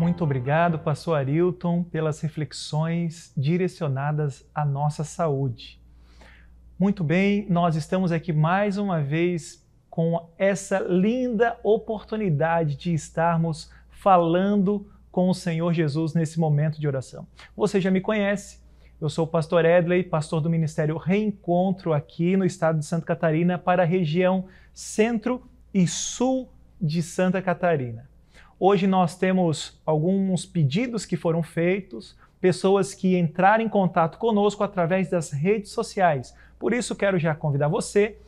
Muito obrigado, pastor Arilton, pelas reflexões direcionadas à nossa saúde. Muito bem, nós estamos aqui mais uma vez com essa linda oportunidade de estarmos falando com o Senhor Jesus nesse momento de oração. Você já me conhece, eu sou o pastor Edley, pastor do Ministério Reencontro aqui no estado de Santa Catarina para a região centro e sul de Santa Catarina. Hoje nós temos alguns pedidos que foram feitos, pessoas que entraram em contato conosco através das redes sociais. Por isso, quero já convidar você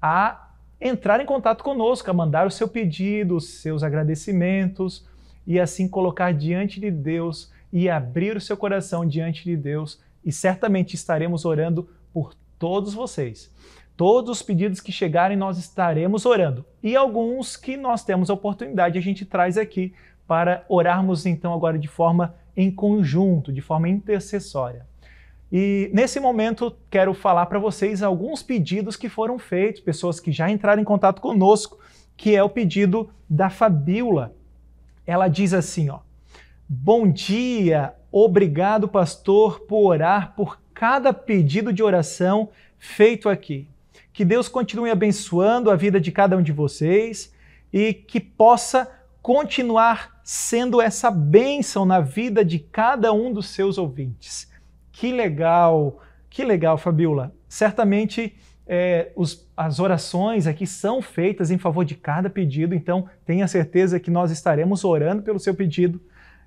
a entrar em contato conosco, a mandar o seu pedido, os seus agradecimentos e assim colocar diante de Deus e abrir o seu coração diante de Deus. E certamente estaremos orando por todos vocês. Todos os pedidos que chegarem, nós estaremos orando. E alguns que nós temos a oportunidade, a gente traz aqui para orarmos então agora de forma em conjunto, de forma intercessória. E nesse momento quero falar para vocês alguns pedidos que foram feitos, pessoas que já entraram em contato conosco, que é o pedido da Fabiola. Ela diz assim, ó: Bom dia, obrigado pastor por orar por cada pedido de oração feito aqui. Que Deus continue abençoando a vida de cada um de vocês e que possa continuar sendo essa bênção na vida de cada um dos seus ouvintes. Que legal, que legal, Fabiola. Certamente é, os, as orações aqui são feitas em favor de cada pedido, então tenha certeza que nós estaremos orando pelo seu pedido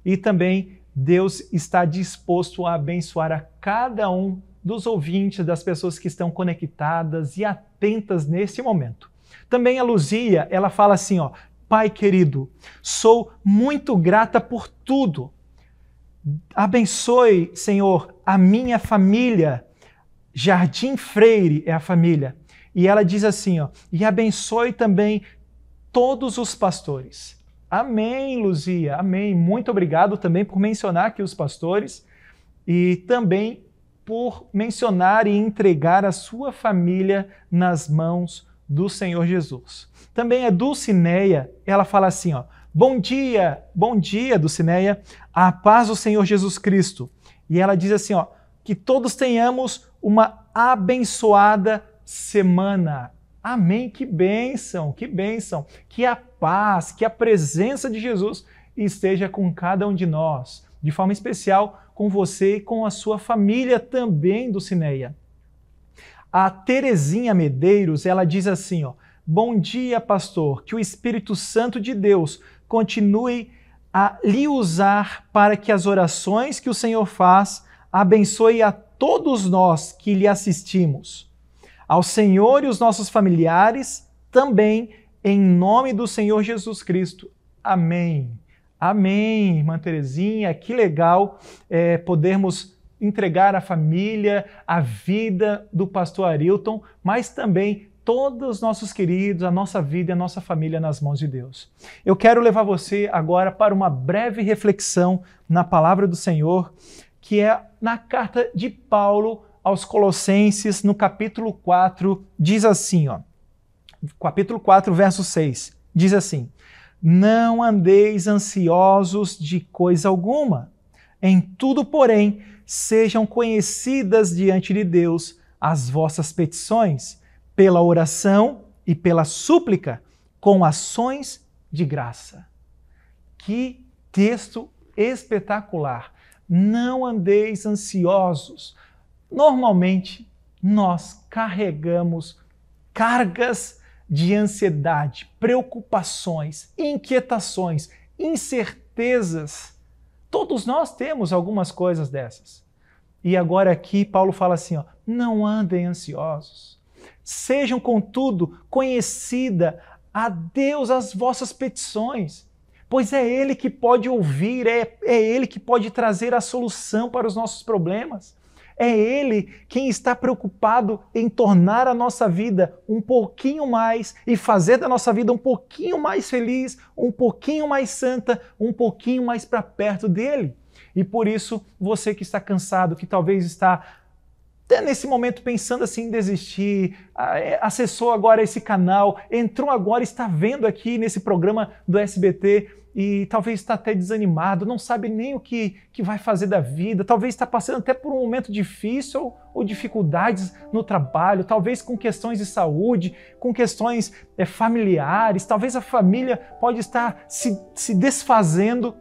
e também Deus está disposto a abençoar a cada um dos ouvintes, das pessoas que estão conectadas e atentas nesse momento. Também a Luzia, ela fala assim, ó, Pai querido, sou muito grata por tudo. Abençoe, Senhor, a minha família. Jardim Freire é a família. E ela diz assim, ó, e abençoe também todos os pastores. Amém, Luzia. Amém. Muito obrigado também por mencionar aqui os pastores e também por mencionar e entregar a sua família nas mãos do Senhor Jesus. Também a Dulcineia, ela fala assim, ó: "Bom dia, bom dia, Dulcineia, a paz do Senhor Jesus Cristo". E ela diz assim, ó: "Que todos tenhamos uma abençoada semana". Amém, que bênção, que bênção. Que a paz, que a presença de Jesus esteja com cada um de nós, de forma especial com você e com a sua família também do Cineia. A Terezinha Medeiros, ela diz assim, ó: "Bom dia, pastor. Que o Espírito Santo de Deus continue a lhe usar para que as orações que o Senhor faz abençoe a todos nós que lhe assistimos, ao Senhor e os nossos familiares também, em nome do Senhor Jesus Cristo. Amém. Amém, irmã Terezinha, que legal é, podermos entregar a família, a vida do pastor Arilton, mas também todos os nossos queridos, a nossa vida e a nossa família nas mãos de Deus. Eu quero levar você agora para uma breve reflexão na palavra do Senhor, que é na carta de Paulo aos Colossenses, no capítulo 4, diz assim, ó. Capítulo 4, verso 6, diz assim: não andeis ansiosos de coisa alguma. Em tudo, porém, sejam conhecidas diante de Deus as vossas petições, pela oração e pela súplica, com ações de graça. Que texto espetacular! Não andeis ansiosos. Normalmente, nós carregamos cargas de ansiedade, preocupações, inquietações, incertezas. Todos nós temos algumas coisas dessas. E agora aqui Paulo fala assim, ó, não andem ansiosos. Sejam contudo conhecida a Deus as vossas petições, pois é ele que pode ouvir, é, é ele que pode trazer a solução para os nossos problemas. É Ele quem está preocupado em tornar a nossa vida um pouquinho mais e fazer da nossa vida um pouquinho mais feliz, um pouquinho mais santa, um pouquinho mais para perto dele. E por isso, você que está cansado, que talvez está até nesse momento pensando assim em desistir, é, acessou agora esse canal, entrou agora, está vendo aqui nesse programa do SBT e talvez está até desanimado, não sabe nem o que, que vai fazer da vida, talvez está passando até por um momento difícil ou, dificuldades no trabalho, talvez com questões de saúde, com questões é, familiares, talvez a família pode estar se, se desfazendo.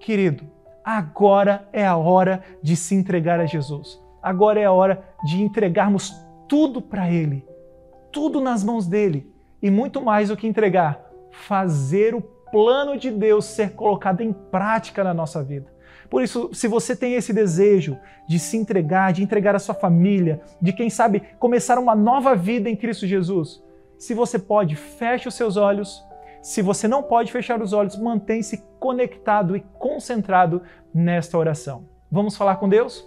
Querido, agora é a hora de se entregar a Jesus. Agora é a hora de entregarmos tudo para Ele, tudo nas mãos dele e muito mais do que entregar, fazer o plano de Deus ser colocado em prática na nossa vida. Por isso, se você tem esse desejo de se entregar, de entregar a sua família, de quem sabe começar uma nova vida em Cristo Jesus, se você pode, feche os seus olhos. Se você não pode fechar os olhos, mantém-se conectado e concentrado nesta oração. Vamos falar com Deus?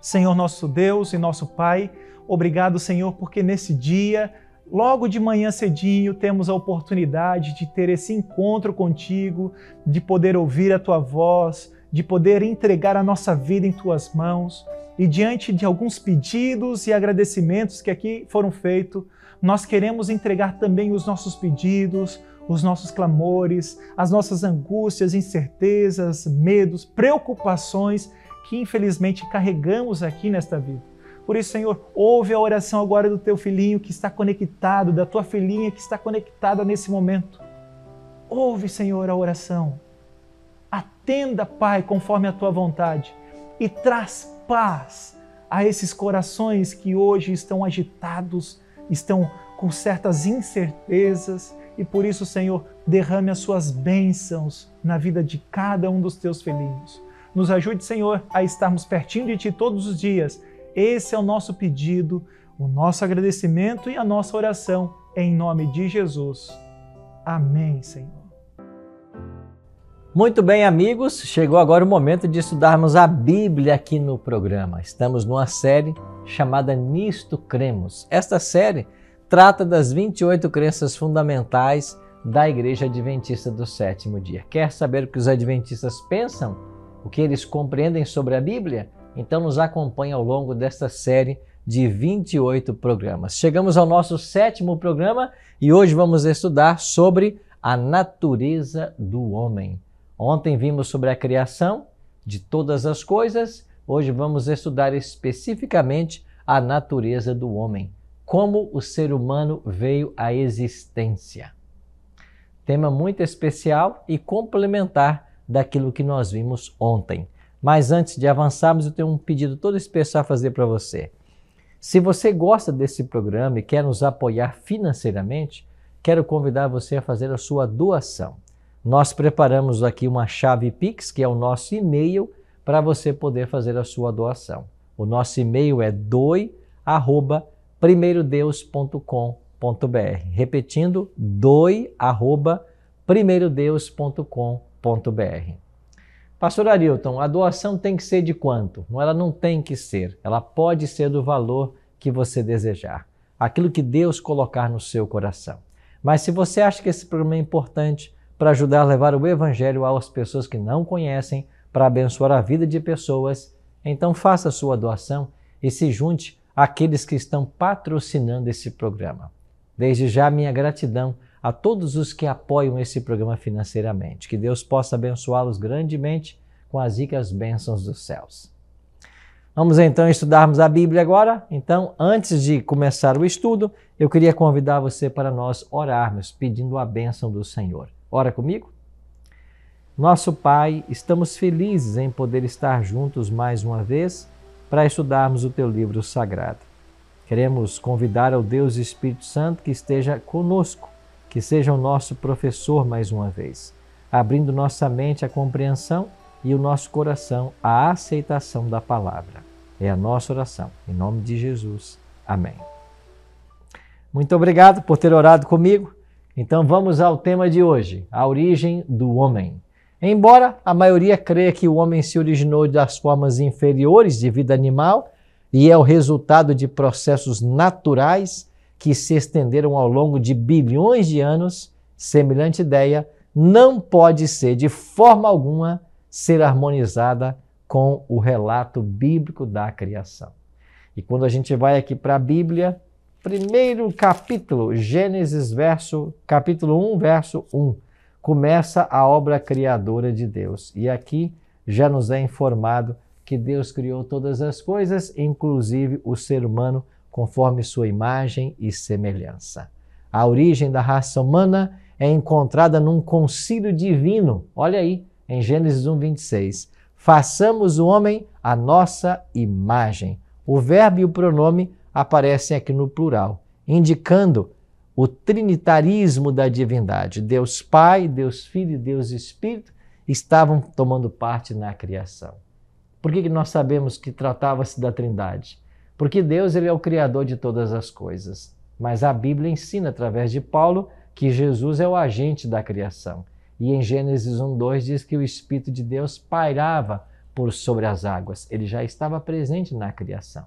Senhor nosso Deus e nosso Pai, obrigado, Senhor, porque nesse dia Logo de manhã cedinho temos a oportunidade de ter esse encontro contigo, de poder ouvir a tua voz, de poder entregar a nossa vida em tuas mãos. E diante de alguns pedidos e agradecimentos que aqui foram feitos, nós queremos entregar também os nossos pedidos, os nossos clamores, as nossas angústias, incertezas, medos, preocupações que infelizmente carregamos aqui nesta vida. Por isso, Senhor, ouve a oração agora do teu filhinho que está conectado, da tua filhinha que está conectada nesse momento. Ouve, Senhor, a oração. Atenda, Pai, conforme a tua vontade e traz paz a esses corações que hoje estão agitados, estão com certas incertezas e por isso, Senhor, derrame as suas bênçãos na vida de cada um dos teus filhinhos. Nos ajude, Senhor, a estarmos pertinho de Ti todos os dias esse é o nosso pedido, o nosso agradecimento e a nossa oração em nome de Jesus. Amém, Senhor. Muito bem, amigos, chegou agora o momento de estudarmos a Bíblia aqui no programa. Estamos numa série chamada Nisto Cremos. Esta série trata das 28 crenças fundamentais da Igreja Adventista do Sétimo Dia. Quer saber o que os adventistas pensam? O que eles compreendem sobre a Bíblia? Então nos acompanhe ao longo desta série de 28 programas. Chegamos ao nosso sétimo programa e hoje vamos estudar sobre a natureza do homem. Ontem vimos sobre a criação de todas as coisas, hoje vamos estudar especificamente a natureza do homem, como o ser humano veio à existência. Tema muito especial e complementar daquilo que nós vimos ontem. Mas antes de avançarmos, eu tenho um pedido todo especial a fazer para você. Se você gosta desse programa e quer nos apoiar financeiramente, quero convidar você a fazer a sua doação. Nós preparamos aqui uma chave Pix, que é o nosso e-mail, para você poder fazer a sua doação. O nosso e-mail é doi@primeirodeus.com.br. Repetindo, doi@primeirodeus.com.br. Pastor Arilton, a doação tem que ser de quanto? Ela não tem que ser, ela pode ser do valor que você desejar, aquilo que Deus colocar no seu coração. Mas se você acha que esse programa é importante para ajudar a levar o Evangelho às pessoas que não conhecem, para abençoar a vida de pessoas, então faça sua doação e se junte àqueles que estão patrocinando esse programa. Desde já, minha gratidão a todos os que apoiam esse programa financeiramente. Que Deus possa abençoá-los grandemente com as ricas bênçãos dos céus. Vamos então estudarmos a Bíblia agora? Então, antes de começar o estudo, eu queria convidar você para nós orarmos pedindo a bênção do Senhor. Ora comigo? Nosso Pai, estamos felizes em poder estar juntos mais uma vez para estudarmos o teu livro sagrado. Queremos convidar ao Deus Espírito Santo que esteja conosco que seja o nosso professor mais uma vez, abrindo nossa mente à compreensão e o nosso coração à aceitação da palavra. É a nossa oração. Em nome de Jesus. Amém. Muito obrigado por ter orado comigo. Então vamos ao tema de hoje: a origem do homem. Embora a maioria creia que o homem se originou das formas inferiores de vida animal e é o resultado de processos naturais, que se estenderam ao longo de bilhões de anos, semelhante ideia não pode ser, de forma alguma, ser harmonizada com o relato bíblico da criação. E quando a gente vai aqui para a Bíblia, primeiro capítulo, Gênesis verso, capítulo 1, verso 1, começa a obra criadora de Deus. E aqui já nos é informado que Deus criou todas as coisas, inclusive o ser humano, conforme sua imagem e semelhança. A origem da raça humana é encontrada num concílio divino. Olha aí, em Gênesis 1, 26. Façamos o homem a nossa imagem. O verbo e o pronome aparecem aqui no plural, indicando o trinitarismo da divindade. Deus Pai, Deus Filho e Deus Espírito estavam tomando parte na criação. Por que, que nós sabemos que tratava-se da Trindade? Porque Deus ele é o criador de todas as coisas. Mas a Bíblia ensina através de Paulo que Jesus é o agente da criação. E em Gênesis 1:2 diz que o espírito de Deus pairava por sobre as águas. Ele já estava presente na criação.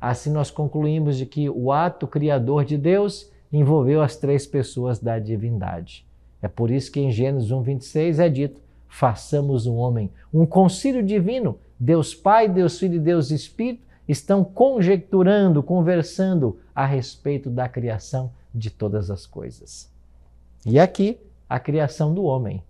Assim nós concluímos de que o ato criador de Deus envolveu as três pessoas da divindade. É por isso que em Gênesis 1:26 é dito: "Façamos um homem, um concílio divino, Deus Pai, Deus Filho e Deus Espírito, estão conjecturando, conversando a respeito da criação de todas as coisas. E aqui, a criação do homem.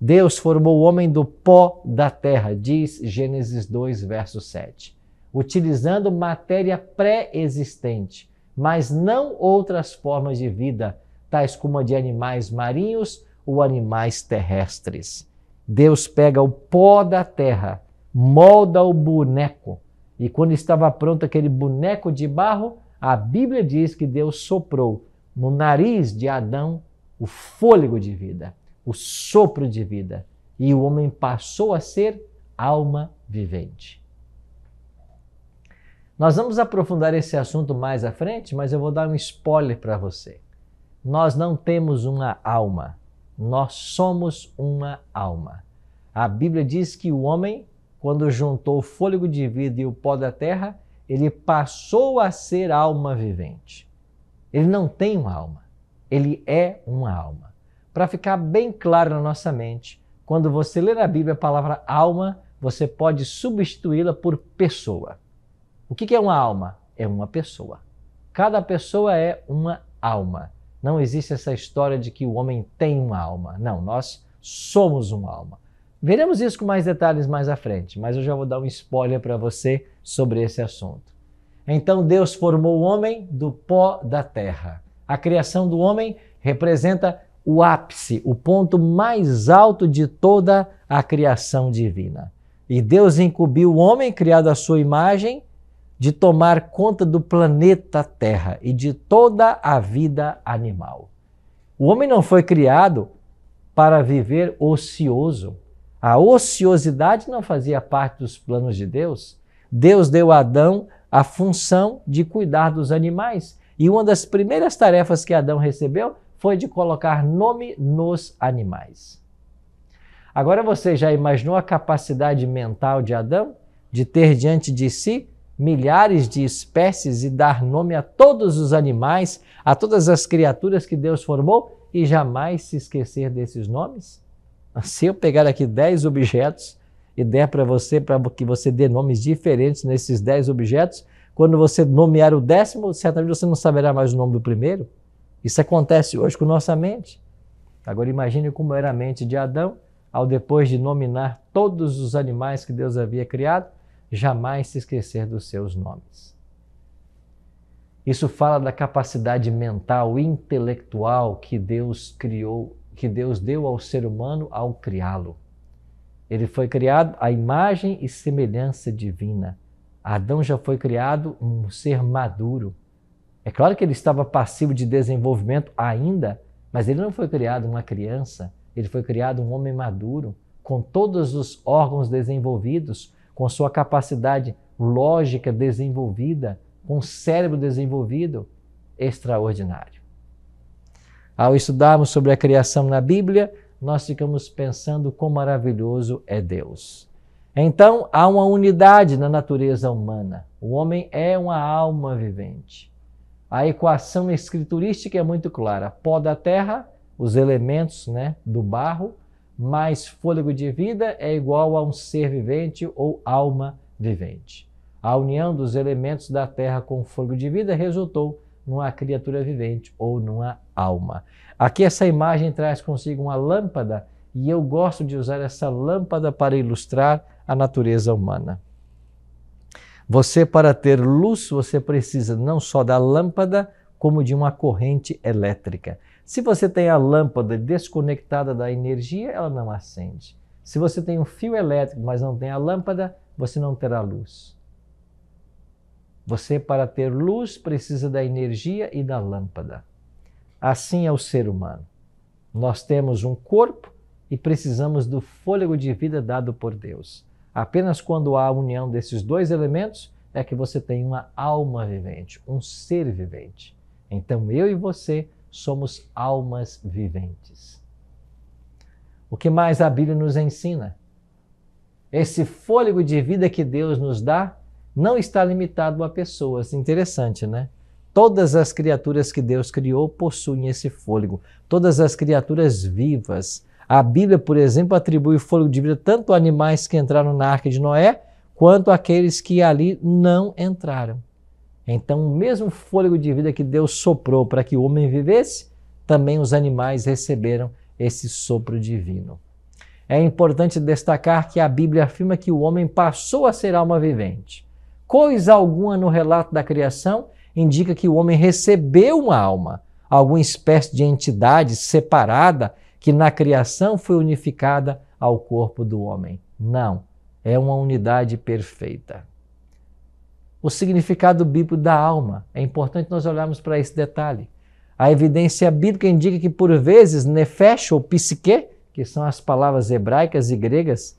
Deus formou o homem do pó da terra, diz Gênesis 2, verso 7, utilizando matéria pré-existente, mas não outras formas de vida, tais como a de animais marinhos ou animais terrestres. Deus pega o pó da terra, molda o boneco, e quando estava pronto aquele boneco de barro, a Bíblia diz que Deus soprou no nariz de Adão o fôlego de vida, o sopro de vida, e o homem passou a ser alma vivente. Nós vamos aprofundar esse assunto mais à frente, mas eu vou dar um spoiler para você. Nós não temos uma alma, nós somos uma alma. A Bíblia diz que o homem quando juntou o fôlego de vida e o pó da terra, ele passou a ser alma vivente. Ele não tem uma alma, ele é uma alma. Para ficar bem claro na nossa mente, quando você ler na Bíblia a palavra alma, você pode substituí-la por pessoa. O que é uma alma? É uma pessoa. Cada pessoa é uma alma. Não existe essa história de que o homem tem uma alma. Não, nós somos uma alma. Veremos isso com mais detalhes mais à frente, mas eu já vou dar um spoiler para você sobre esse assunto. Então Deus formou o homem do pó da terra. A criação do homem representa o ápice, o ponto mais alto de toda a criação divina. E Deus incumbiu o homem, criado à sua imagem, de tomar conta do planeta Terra e de toda a vida animal. O homem não foi criado para viver ocioso. A ociosidade não fazia parte dos planos de Deus. Deus deu a Adão a função de cuidar dos animais. E uma das primeiras tarefas que Adão recebeu foi de colocar nome nos animais. Agora você já imaginou a capacidade mental de Adão de ter diante de si milhares de espécies e dar nome a todos os animais, a todas as criaturas que Deus formou e jamais se esquecer desses nomes? Se eu pegar aqui 10 objetos e der para você, para que você dê nomes diferentes nesses 10 objetos, quando você nomear o décimo, certamente você não saberá mais o nome do primeiro. Isso acontece hoje com nossa mente. Agora imagine como era a mente de Adão, ao depois de nominar todos os animais que Deus havia criado, jamais se esquecer dos seus nomes. Isso fala da capacidade mental, intelectual que Deus criou que Deus deu ao ser humano ao criá-lo. Ele foi criado à imagem e semelhança divina. Adão já foi criado um ser maduro. É claro que ele estava passivo de desenvolvimento ainda, mas ele não foi criado uma criança, ele foi criado um homem maduro, com todos os órgãos desenvolvidos, com sua capacidade lógica desenvolvida, com o cérebro desenvolvido, extraordinário. Ao estudarmos sobre a criação na Bíblia, nós ficamos pensando quão maravilhoso é Deus. Então, há uma unidade na natureza humana. O homem é uma alma vivente. A equação escriturística é muito clara: pó da terra, os elementos né, do barro, mais fôlego de vida é igual a um ser vivente ou alma vivente. A união dos elementos da terra com o fôlego de vida resultou numa criatura vivente ou numa alma. Aqui essa imagem traz consigo uma lâmpada e eu gosto de usar essa lâmpada para ilustrar a natureza humana. Você, para ter luz, você precisa não só da lâmpada, como de uma corrente elétrica. Se você tem a lâmpada desconectada da energia, ela não acende. Se você tem um fio elétrico, mas não tem a lâmpada, você não terá luz. Você, para ter luz, precisa da energia e da lâmpada. Assim é o ser humano. Nós temos um corpo e precisamos do fôlego de vida dado por Deus. Apenas quando há a união desses dois elementos é que você tem uma alma vivente, um ser vivente. Então eu e você somos almas viventes. O que mais a Bíblia nos ensina? Esse fôlego de vida que Deus nos dá não está limitado a pessoas. Interessante, né? Todas as criaturas que Deus criou possuem esse fôlego. Todas as criaturas vivas. A Bíblia, por exemplo, atribui o fôlego de vida tanto a animais que entraram na arca de Noé, quanto àqueles que ali não entraram. Então, o mesmo fôlego de vida que Deus soprou para que o homem vivesse, também os animais receberam esse sopro divino. É importante destacar que a Bíblia afirma que o homem passou a ser alma vivente coisa alguma no relato da criação indica que o homem recebeu uma alma, alguma espécie de entidade separada que na criação foi unificada ao corpo do homem. Não, é uma unidade perfeita. O significado bíblico da alma. É importante nós olharmos para esse detalhe. A evidência bíblica indica que, por vezes, nefesh ou psique, que são as palavras hebraicas e gregas,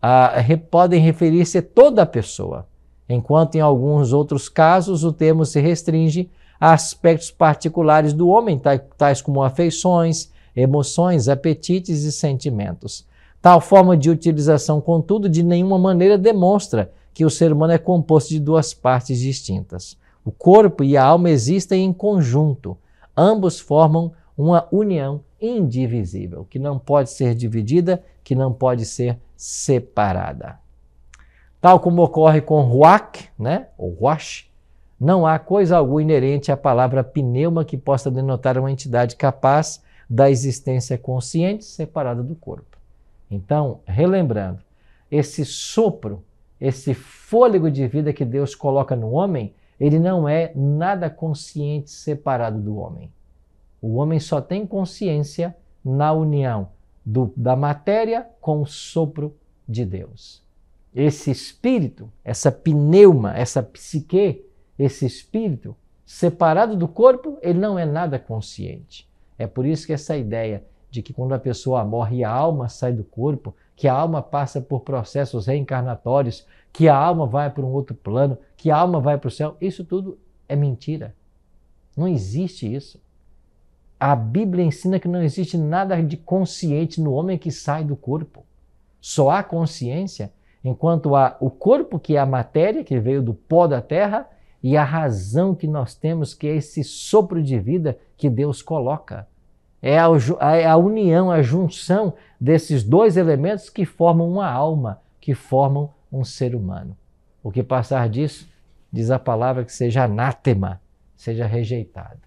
ah, podem referir-se a toda a pessoa enquanto em alguns outros casos o termo se restringe a aspectos particulares do homem, tais como afeições, emoções, apetites e sentimentos. Tal forma de utilização, contudo, de nenhuma maneira demonstra que o ser humano é composto de duas partes distintas. O corpo e a alma existem em conjunto, ambos formam uma união indivisível, que não pode ser dividida, que não pode ser separada. Tal como ocorre com Ruach, né? ou Wash, não há coisa alguma inerente à palavra pneuma que possa denotar uma entidade capaz da existência consciente separada do corpo. Então, relembrando, esse sopro, esse fôlego de vida que Deus coloca no homem, ele não é nada consciente separado do homem. O homem só tem consciência na união do, da matéria com o sopro de Deus esse espírito, essa pneuma, essa psique, esse espírito, separado do corpo, ele não é nada consciente. É por isso que essa ideia de que quando a pessoa morre a alma sai do corpo, que a alma passa por processos reencarnatórios, que a alma vai para um outro plano, que a alma vai para o céu, isso tudo é mentira. Não existe isso. A Bíblia ensina que não existe nada de consciente no homem que sai do corpo. Só há consciência enquanto há o corpo, que é a matéria, que veio do pó da terra, e a razão que nós temos, que é esse sopro de vida que Deus coloca. É a, é a união, a junção desses dois elementos que formam uma alma, que formam um ser humano. O que passar disso, diz a palavra que seja anátema, seja rejeitado.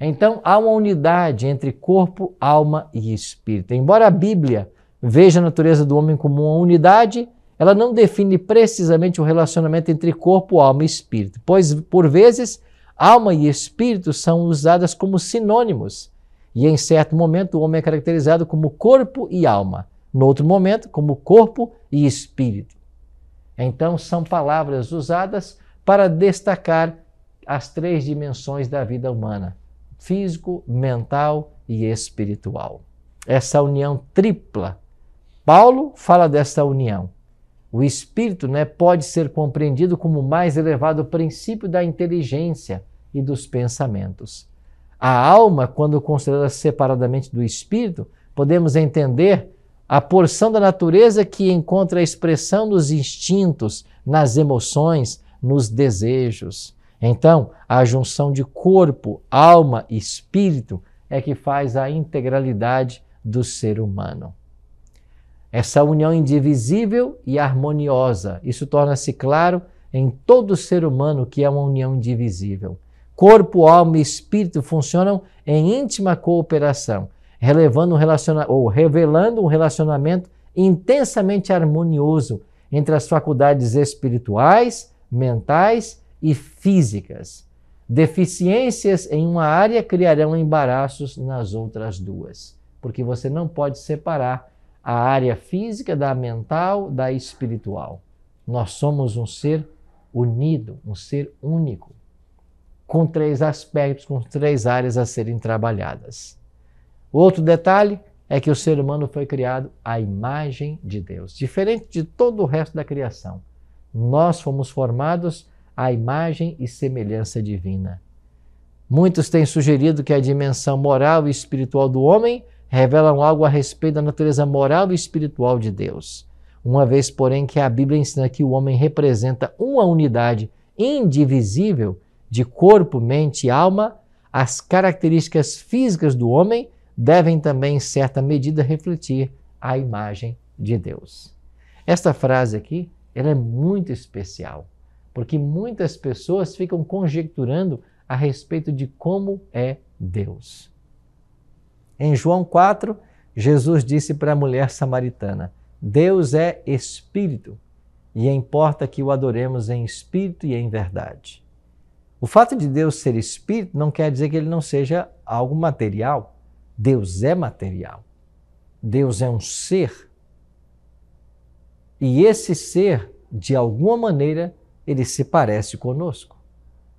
Então, há uma unidade entre corpo, alma e espírito. Embora a Bíblia Veja a natureza do homem como uma unidade, ela não define precisamente o relacionamento entre corpo, alma e espírito, pois, por vezes, alma e espírito são usadas como sinônimos, e em certo momento o homem é caracterizado como corpo e alma, no outro momento, como corpo e espírito. Então, são palavras usadas para destacar as três dimensões da vida humana: físico, mental e espiritual. Essa união tripla Paulo fala desta união. O espírito né, pode ser compreendido como o mais elevado princípio da inteligência e dos pensamentos. A alma, quando considerada separadamente do espírito, podemos entender a porção da natureza que encontra a expressão nos instintos, nas emoções, nos desejos. Então, a junção de corpo, alma e espírito é que faz a integralidade do ser humano. Essa união indivisível e harmoniosa, isso torna-se claro em todo ser humano que é uma união indivisível. Corpo, alma e espírito funcionam em íntima cooperação, relevando um relaciona ou revelando um relacionamento intensamente harmonioso entre as faculdades espirituais, mentais e físicas. Deficiências em uma área criarão embaraços nas outras duas, porque você não pode separar a área física, da mental, da espiritual. Nós somos um ser unido, um ser único, com três aspectos, com três áreas a serem trabalhadas. Outro detalhe é que o ser humano foi criado à imagem de Deus, diferente de todo o resto da criação. Nós fomos formados à imagem e semelhança divina. Muitos têm sugerido que a dimensão moral e espiritual do homem revelam algo a respeito da natureza moral e espiritual de Deus. Uma vez, porém, que a Bíblia ensina que o homem representa uma unidade indivisível de corpo, mente e alma, as características físicas do homem devem também, em certa medida, refletir a imagem de Deus. Esta frase aqui ela é muito especial, porque muitas pessoas ficam conjecturando a respeito de como é Deus. Em João 4, Jesus disse para a mulher samaritana: Deus é espírito e importa que o adoremos em espírito e em verdade. O fato de Deus ser espírito não quer dizer que ele não seja algo material. Deus é material. Deus é um ser. E esse ser, de alguma maneira, ele se parece conosco.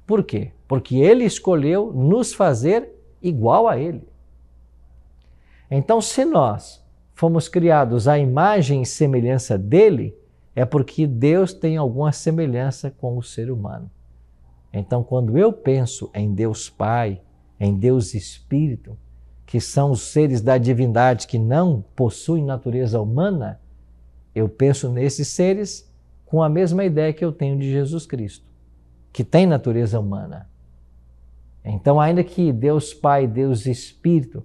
Por quê? Porque ele escolheu nos fazer igual a ele. Então, se nós fomos criados à imagem e semelhança dele, é porque Deus tem alguma semelhança com o ser humano. Então, quando eu penso em Deus Pai, em Deus Espírito, que são os seres da divindade que não possuem natureza humana, eu penso nesses seres com a mesma ideia que eu tenho de Jesus Cristo, que tem natureza humana. Então, ainda que Deus Pai, Deus Espírito,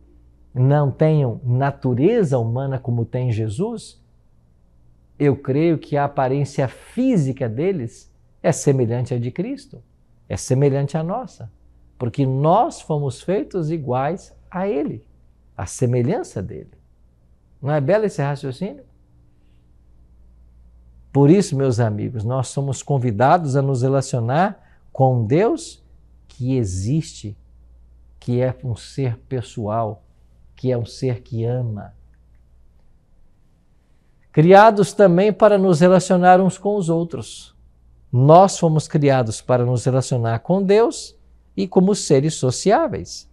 não tenham natureza humana como tem Jesus, eu creio que a aparência física deles é semelhante à de Cristo, é semelhante à nossa, porque nós fomos feitos iguais a Ele, à semelhança dele. Não é belo esse raciocínio? Por isso, meus amigos, nós somos convidados a nos relacionar com Deus que existe, que é um ser pessoal, que é um ser que ama. Criados também para nos relacionar uns com os outros. Nós fomos criados para nos relacionar com Deus e como seres sociáveis.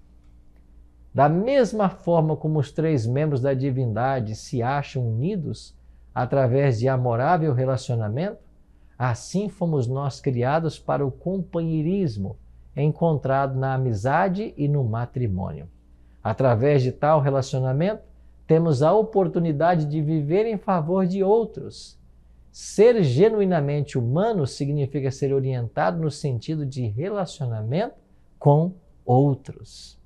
Da mesma forma como os três membros da divindade se acham unidos através de amorável relacionamento, assim fomos nós criados para o companheirismo encontrado na amizade e no matrimônio. Através de tal relacionamento, temos a oportunidade de viver em favor de outros. Ser genuinamente humano significa ser orientado no sentido de relacionamento com outros.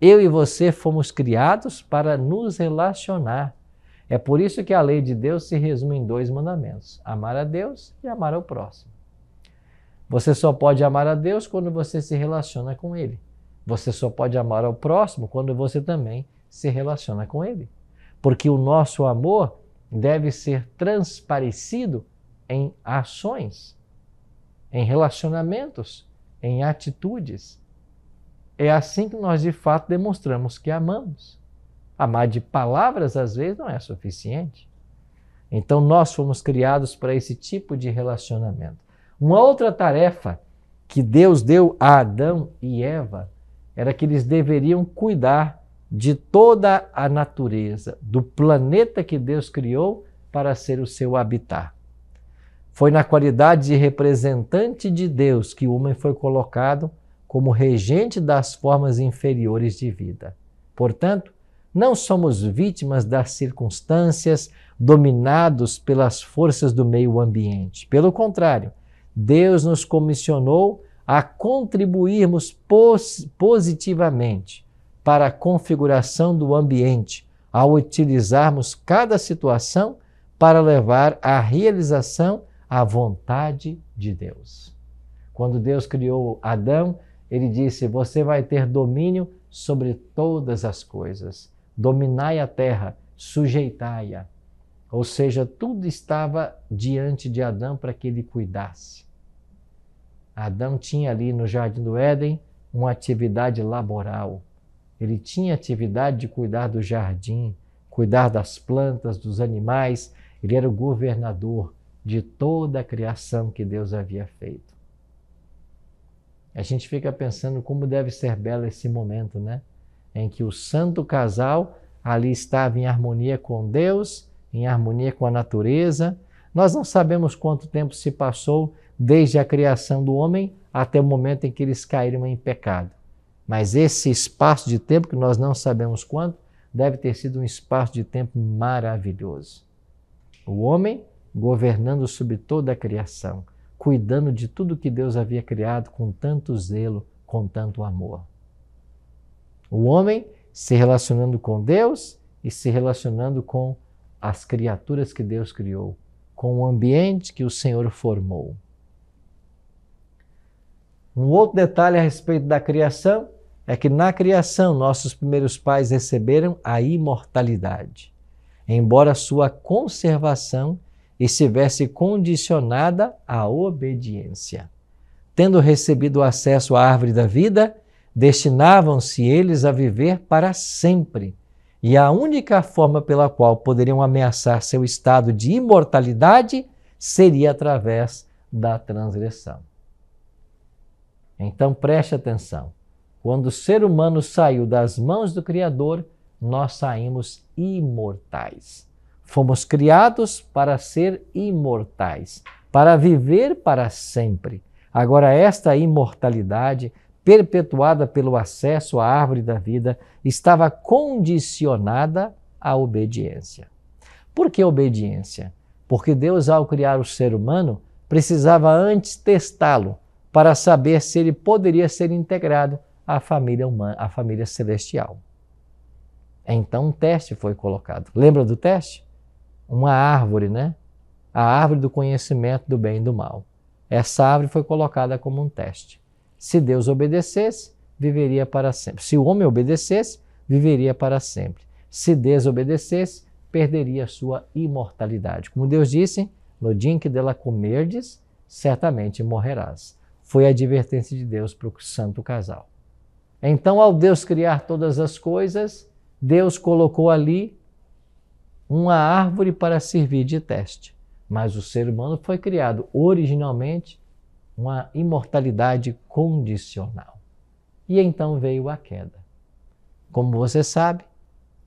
Eu e você fomos criados para nos relacionar. É por isso que a lei de Deus se resume em dois mandamentos: amar a Deus e amar ao próximo. Você só pode amar a Deus quando você se relaciona com Ele. Você só pode amar ao próximo quando você também se relaciona com ele. Porque o nosso amor deve ser transparecido em ações, em relacionamentos, em atitudes. É assim que nós de fato demonstramos que amamos. Amar de palavras às vezes não é suficiente. Então nós fomos criados para esse tipo de relacionamento. Uma outra tarefa que Deus deu a Adão e Eva era que eles deveriam cuidar de toda a natureza, do planeta que Deus criou para ser o seu habitat. Foi na qualidade de representante de Deus que o homem foi colocado como regente das formas inferiores de vida. Portanto, não somos vítimas das circunstâncias, dominados pelas forças do meio ambiente. Pelo contrário, Deus nos comissionou a contribuirmos pos positivamente para a configuração do ambiente, ao utilizarmos cada situação para levar à realização a vontade de Deus. Quando Deus criou Adão, ele disse: Você vai ter domínio sobre todas as coisas. Dominai a terra, sujeitai-a. Ou seja, tudo estava diante de Adão para que ele cuidasse. Adão tinha ali no Jardim do Éden uma atividade laboral. Ele tinha atividade de cuidar do jardim, cuidar das plantas, dos animais. Ele era o governador de toda a criação que Deus havia feito. A gente fica pensando como deve ser belo esse momento, né? Em que o santo casal ali estava em harmonia com Deus, em harmonia com a natureza. Nós não sabemos quanto tempo se passou desde a criação do homem até o momento em que eles caíram em pecado. Mas esse espaço de tempo, que nós não sabemos quanto, deve ter sido um espaço de tempo maravilhoso. O homem governando sobre toda a criação, cuidando de tudo que Deus havia criado com tanto zelo, com tanto amor. O homem se relacionando com Deus e se relacionando com as criaturas que Deus criou, com o ambiente que o Senhor formou. Um outro detalhe a respeito da criação é que na criação nossos primeiros pais receberam a imortalidade, embora sua conservação estivesse condicionada à obediência. Tendo recebido acesso à árvore da vida, destinavam-se eles a viver para sempre. E a única forma pela qual poderiam ameaçar seu estado de imortalidade seria através da transgressão. Então preste atenção. Quando o ser humano saiu das mãos do Criador, nós saímos imortais. Fomos criados para ser imortais, para viver para sempre. Agora, esta imortalidade, perpetuada pelo acesso à árvore da vida, estava condicionada à obediência. Por que obediência? Porque Deus, ao criar o ser humano, precisava antes testá-lo para saber se ele poderia ser integrado à família humana, à família celestial. Então um teste foi colocado. Lembra do teste? Uma árvore, né? A árvore do conhecimento do bem e do mal. Essa árvore foi colocada como um teste. Se Deus obedecesse, viveria para sempre. Se o homem obedecesse, viveria para sempre. Se desobedecesse, perderia sua imortalidade. Como Deus disse, no dia em que dela comerdes, certamente morrerás. Foi a advertência de Deus para o santo casal. Então, ao Deus criar todas as coisas, Deus colocou ali uma árvore para servir de teste. Mas o ser humano foi criado originalmente uma imortalidade condicional. E então veio a queda. Como você sabe,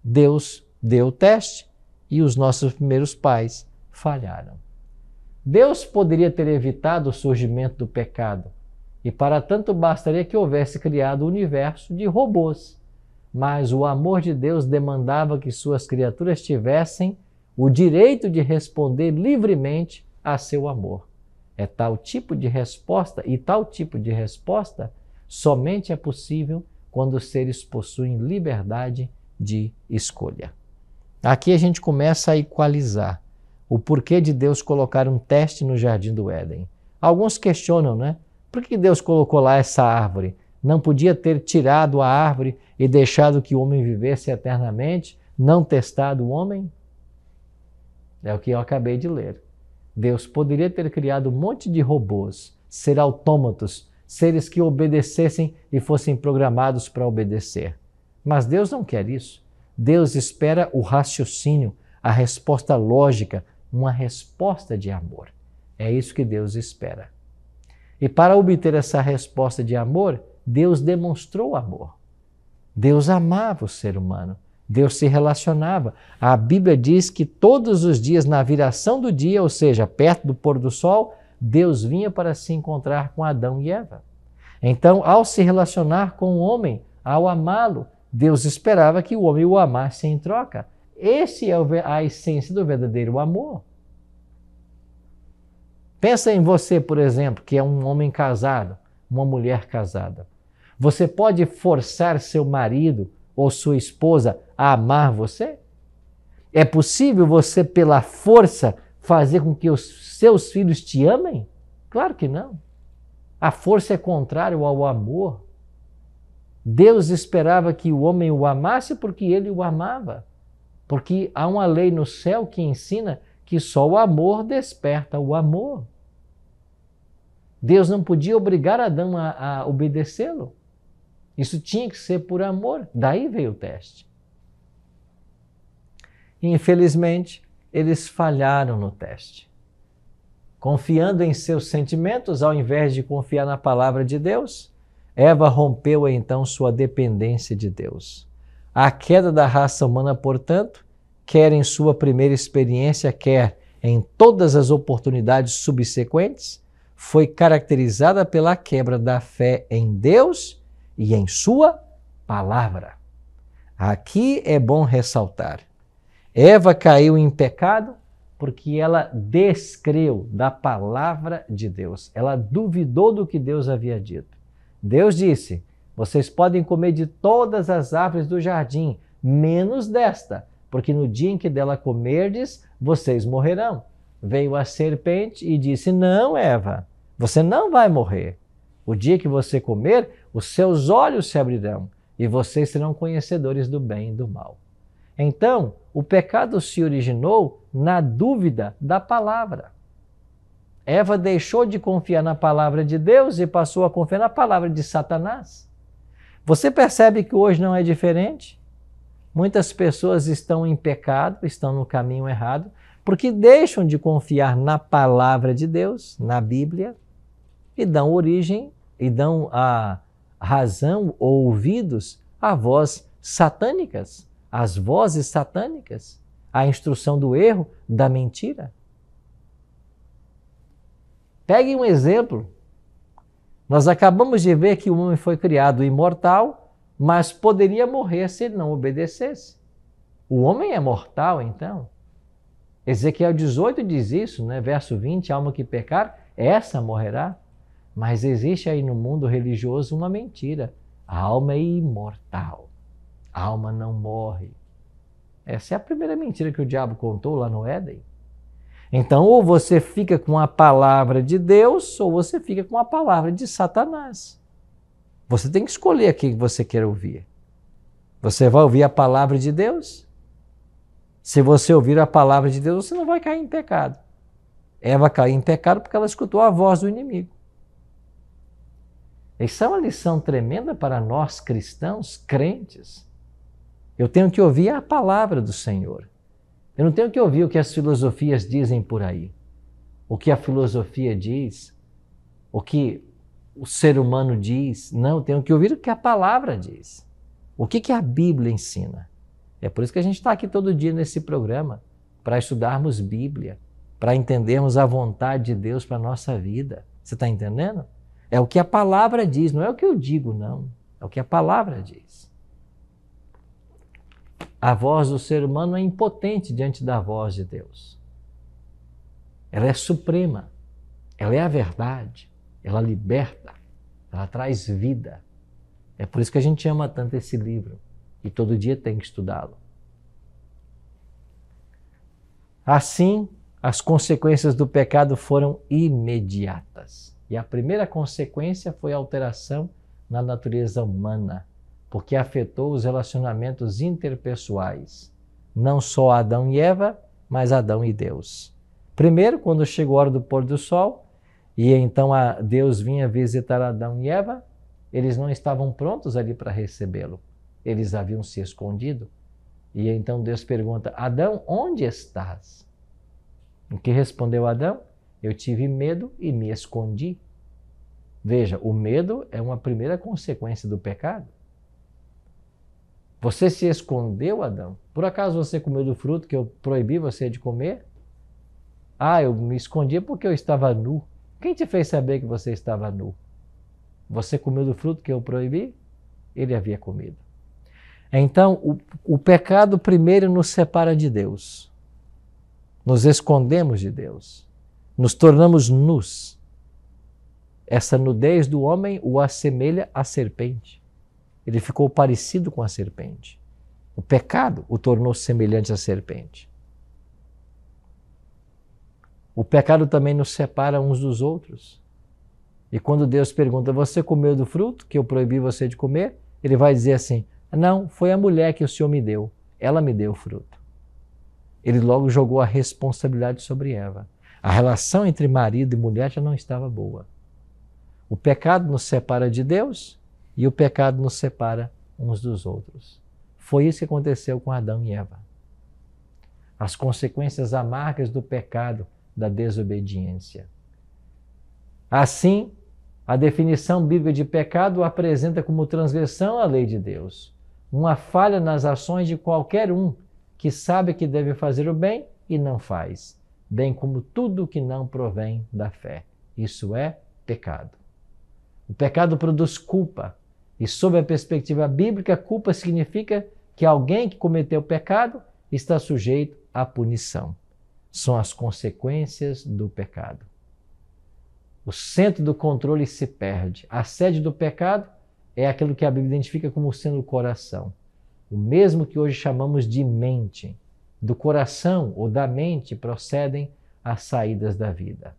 Deus deu o teste e os nossos primeiros pais falharam. Deus poderia ter evitado o surgimento do pecado, e para tanto bastaria que houvesse criado o um universo de robôs. Mas o amor de Deus demandava que suas criaturas tivessem o direito de responder livremente a seu amor. É tal tipo de resposta, e tal tipo de resposta somente é possível quando os seres possuem liberdade de escolha. Aqui a gente começa a equalizar o porquê de Deus colocar um teste no jardim do Éden. Alguns questionam, né? Por que Deus colocou lá essa árvore? Não podia ter tirado a árvore e deixado que o homem vivesse eternamente, não testado o homem? É o que eu acabei de ler. Deus poderia ter criado um monte de robôs, ser autômatos, seres que obedecessem e fossem programados para obedecer. Mas Deus não quer isso. Deus espera o raciocínio, a resposta lógica, uma resposta de amor. É isso que Deus espera. E para obter essa resposta de amor, Deus demonstrou amor. Deus amava o ser humano. Deus se relacionava. A Bíblia diz que todos os dias, na viração do dia, ou seja, perto do pôr do sol, Deus vinha para se encontrar com Adão e Eva. Então, ao se relacionar com o homem, ao amá-lo, Deus esperava que o homem o amasse em troca. Esse é a essência do verdadeiro amor. Pensa em você, por exemplo, que é um homem casado, uma mulher casada. Você pode forçar seu marido ou sua esposa a amar você? É possível você, pela força, fazer com que os seus filhos te amem? Claro que não. A força é contrário ao amor. Deus esperava que o homem o amasse porque ele o amava. Porque há uma lei no céu que ensina que só o amor desperta o amor. Deus não podia obrigar Adão a, a obedecê-lo. Isso tinha que ser por amor. Daí veio o teste. Infelizmente, eles falharam no teste. Confiando em seus sentimentos, ao invés de confiar na palavra de Deus, Eva rompeu então sua dependência de Deus. A queda da raça humana, portanto, quer em sua primeira experiência, quer em todas as oportunidades subsequentes, foi caracterizada pela quebra da fé em Deus e em Sua palavra. Aqui é bom ressaltar: Eva caiu em pecado porque ela descreu da palavra de Deus, ela duvidou do que Deus havia dito. Deus disse: vocês podem comer de todas as árvores do jardim, menos desta, porque no dia em que dela comerdes, vocês morrerão. Veio a serpente e disse: Não, Eva, você não vai morrer. O dia que você comer, os seus olhos se abrirão e vocês serão conhecedores do bem e do mal. Então, o pecado se originou na dúvida da palavra. Eva deixou de confiar na palavra de Deus e passou a confiar na palavra de Satanás. Você percebe que hoje não é diferente? Muitas pessoas estão em pecado, estão no caminho errado, porque deixam de confiar na palavra de Deus, na Bíblia, e dão origem e dão a razão ou ouvidos a voz satânicas, as vozes satânicas, a instrução do erro, da mentira. Pegue um exemplo nós acabamos de ver que o homem foi criado imortal, mas poderia morrer se ele não obedecesse. O homem é mortal, então. Ezequiel 18 diz isso, né? verso 20: alma que pecar, essa morrerá. Mas existe aí no mundo religioso uma mentira: a alma é imortal, a alma não morre. Essa é a primeira mentira que o diabo contou lá no Éden. Então, ou você fica com a palavra de Deus, ou você fica com a palavra de Satanás. Você tem que escolher o que você quer ouvir. Você vai ouvir a palavra de Deus? Se você ouvir a palavra de Deus, você não vai cair em pecado. Eva caiu em pecado porque ela escutou a voz do inimigo. Isso é uma lição tremenda para nós cristãos, crentes. Eu tenho que ouvir a palavra do Senhor. Eu não tenho que ouvir o que as filosofias dizem por aí. O que a filosofia diz, o que o ser humano diz. Não, eu tenho que ouvir o que a palavra diz. O que, que a Bíblia ensina. É por isso que a gente está aqui todo dia nesse programa para estudarmos Bíblia, para entendermos a vontade de Deus para a nossa vida. Você está entendendo? É o que a palavra diz, não é o que eu digo, não. É o que a palavra diz. A voz do ser humano é impotente diante da voz de Deus. Ela é suprema, ela é a verdade, ela liberta, ela traz vida. É por isso que a gente ama tanto esse livro e todo dia tem que estudá-lo. Assim, as consequências do pecado foram imediatas. E a primeira consequência foi a alteração na natureza humana porque afetou os relacionamentos interpessoais, não só Adão e Eva, mas Adão e Deus. Primeiro, quando chegou a hora do pôr do sol, e então Deus vinha visitar Adão e Eva, eles não estavam prontos ali para recebê-lo. Eles haviam se escondido. E então Deus pergunta: Adão, onde estás? O que respondeu Adão? Eu tive medo e me escondi. Veja, o medo é uma primeira consequência do pecado. Você se escondeu, Adão? Por acaso você comeu do fruto que eu proibi você de comer? Ah, eu me escondi porque eu estava nu. Quem te fez saber que você estava nu? Você comeu do fruto que eu proibi? Ele havia comido. Então, o, o pecado primeiro nos separa de Deus. Nos escondemos de Deus. Nos tornamos nus. Essa nudez do homem o assemelha à serpente. Ele ficou parecido com a serpente. O pecado o tornou semelhante à serpente. O pecado também nos separa uns dos outros. E quando Deus pergunta, você comeu do fruto que eu proibi você de comer? Ele vai dizer assim: não, foi a mulher que o Senhor me deu. Ela me deu o fruto. Ele logo jogou a responsabilidade sobre Eva. A relação entre marido e mulher já não estava boa. O pecado nos separa de Deus e o pecado nos separa uns dos outros. Foi isso que aconteceu com Adão e Eva. As consequências amargas do pecado, da desobediência. Assim, a definição bíblica de pecado apresenta como transgressão à lei de Deus, uma falha nas ações de qualquer um que sabe que deve fazer o bem e não faz, bem como tudo que não provém da fé. Isso é pecado. O pecado produz culpa, e sob a perspectiva bíblica, culpa significa que alguém que cometeu pecado está sujeito à punição. São as consequências do pecado. O centro do controle se perde. A sede do pecado é aquilo que a Bíblia identifica como sendo o coração, o mesmo que hoje chamamos de mente. Do coração ou da mente procedem as saídas da vida.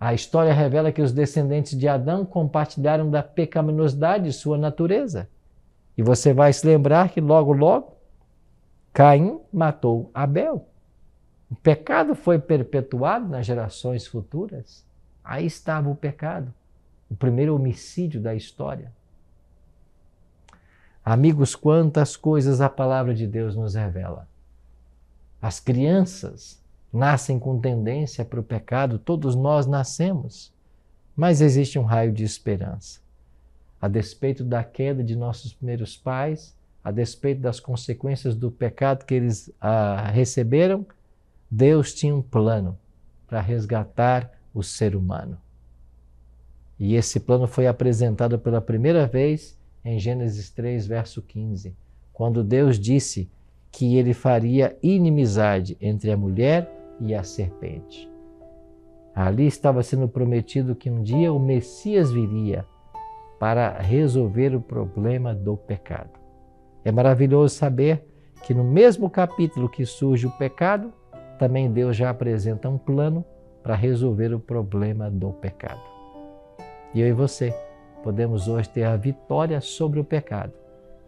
A história revela que os descendentes de Adão compartilharam da pecaminosidade de sua natureza. E você vai se lembrar que logo, logo, Caim matou Abel. O pecado foi perpetuado nas gerações futuras. Aí estava o pecado, o primeiro homicídio da história. Amigos, quantas coisas a palavra de Deus nos revela. As crianças nascem com tendência para o pecado, todos nós nascemos, mas existe um raio de esperança. A despeito da queda de nossos primeiros pais, a despeito das consequências do pecado que eles ah, receberam, Deus tinha um plano para resgatar o ser humano. E esse plano foi apresentado pela primeira vez em Gênesis 3, verso 15, quando Deus disse que ele faria inimizade entre a mulher e a serpente. Ali estava sendo prometido que um dia o Messias viria para resolver o problema do pecado. É maravilhoso saber que no mesmo capítulo que surge o pecado, também Deus já apresenta um plano para resolver o problema do pecado. E eu e você podemos hoje ter a vitória sobre o pecado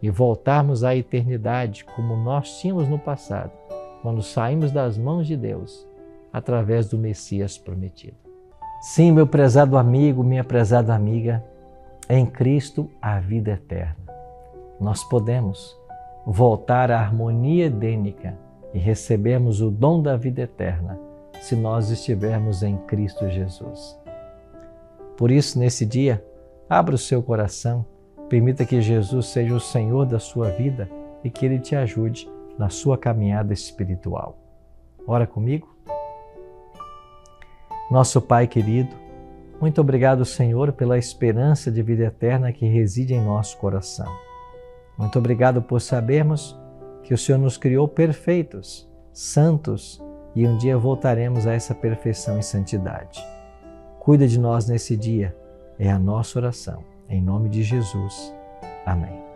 e voltarmos à eternidade como nós tínhamos no passado, quando saímos das mãos de Deus através do Messias prometido. Sim, meu prezado amigo, minha prezada amiga, em Cristo a vida é eterna. Nós podemos voltar à harmonia edênica e recebermos o dom da vida eterna se nós estivermos em Cristo Jesus. Por isso, nesse dia, abra o seu coração, permita que Jesus seja o Senhor da sua vida e que Ele te ajude na sua caminhada espiritual. Ora comigo? Nosso Pai querido, muito obrigado, Senhor, pela esperança de vida eterna que reside em nosso coração. Muito obrigado por sabermos que o Senhor nos criou perfeitos, santos e um dia voltaremos a essa perfeição e santidade. Cuida de nós nesse dia, é a nossa oração. Em nome de Jesus. Amém.